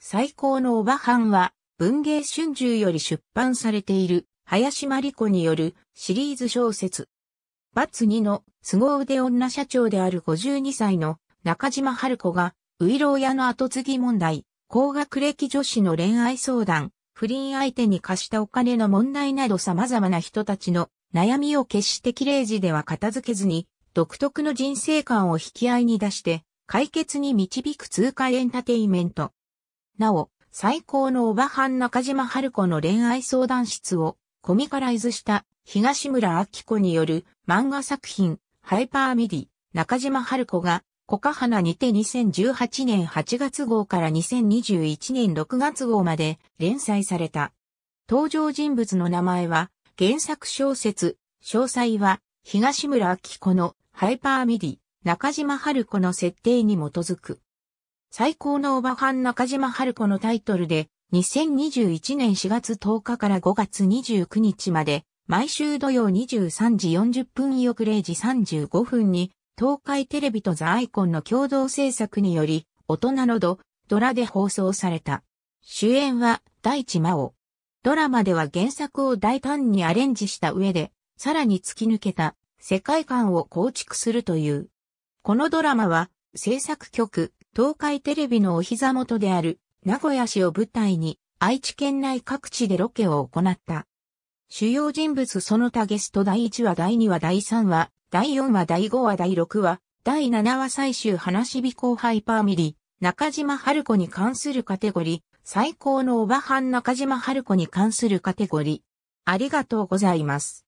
最高のおばはんは、文芸春秋より出版されている、林真理子によるシリーズ小説。バツ2の凄腕女社長である52歳の中島春子が、ウイロー屋の後継ぎ問題、高学歴女子の恋愛相談、不倫相手に貸したお金の問題など様々な人たちの悩みを決して綺麗事では片付けずに、独特の人生観を引き合いに出して、解決に導く通貨エンターテイメント。なお、最高のおばはん中島春子の恋愛相談室をコミカライズした東村明子による漫画作品ハイパーミディ中島春子がコカハナにて2018年8月号から2021年6月号まで連載された。登場人物の名前は原作小説、詳細は東村明子のハイパーミディ中島春子の設定に基づく。最高のオバハン中島春子のタイトルで、2021年4月10日から5月29日まで、毎週土曜23時40分翌0時35分に、東海テレビとザ・アイコンの共同制作により、大人のどドラで放送された。主演は、大地真央。ドラマでは原作を大胆にアレンジした上で、さらに突き抜けた世界観を構築するという。このドラマは、制作局、東海テレビのお膝元である名古屋市を舞台に愛知県内各地でロケを行った。主要人物その他ゲスト第1話第2話第3話、第4話第5話第6話、第7話最終話尾後輩パーミリー、中島春子に関するカテゴリー、最高のおばはん中島春子に関するカテゴリー。ありがとうございます。